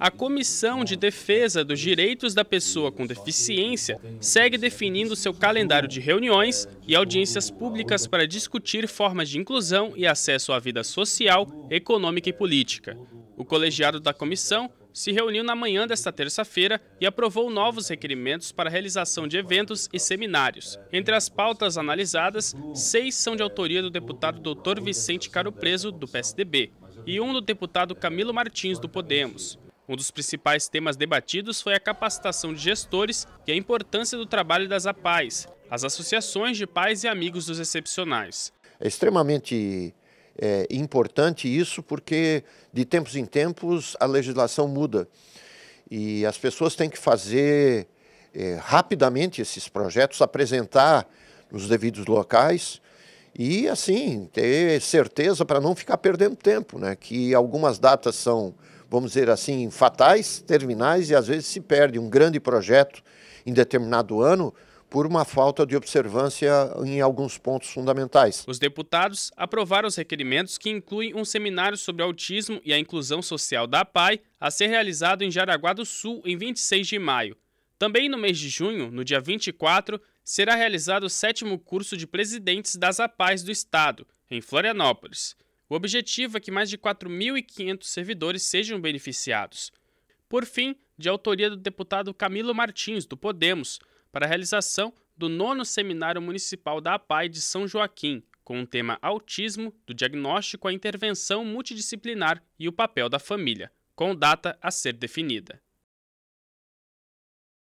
A Comissão de Defesa dos Direitos da Pessoa com Deficiência segue definindo seu calendário de reuniões e audiências públicas para discutir formas de inclusão e acesso à vida social, econômica e política. O colegiado da comissão se reuniu na manhã desta terça-feira e aprovou novos requerimentos para a realização de eventos e seminários. Entre as pautas analisadas, seis são de autoria do deputado Dr. Vicente Caro Preso, do PSDB, e um do deputado Camilo Martins, do Podemos. Um dos principais temas debatidos foi a capacitação de gestores e a importância do trabalho das APAES, as associações de pais e amigos dos excepcionais. É extremamente é, importante isso porque, de tempos em tempos, a legislação muda e as pessoas têm que fazer é, rapidamente esses projetos, apresentar nos devidos locais e, assim, ter certeza para não ficar perdendo tempo, né? que algumas datas são vamos dizer assim, fatais, terminais, e às vezes se perde um grande projeto em determinado ano por uma falta de observância em alguns pontos fundamentais. Os deputados aprovaram os requerimentos que incluem um seminário sobre autismo e a inclusão social da PAI a ser realizado em Jaraguá do Sul em 26 de maio. Também no mês de junho, no dia 24, será realizado o sétimo curso de presidentes das APAES do Estado, em Florianópolis. O objetivo é que mais de 4.500 servidores sejam beneficiados. Por fim, de autoria do deputado Camilo Martins, do Podemos, para a realização do nono Seminário Municipal da APAI de São Joaquim, com o tema Autismo, do diagnóstico à intervenção multidisciplinar e o papel da família, com data a ser definida.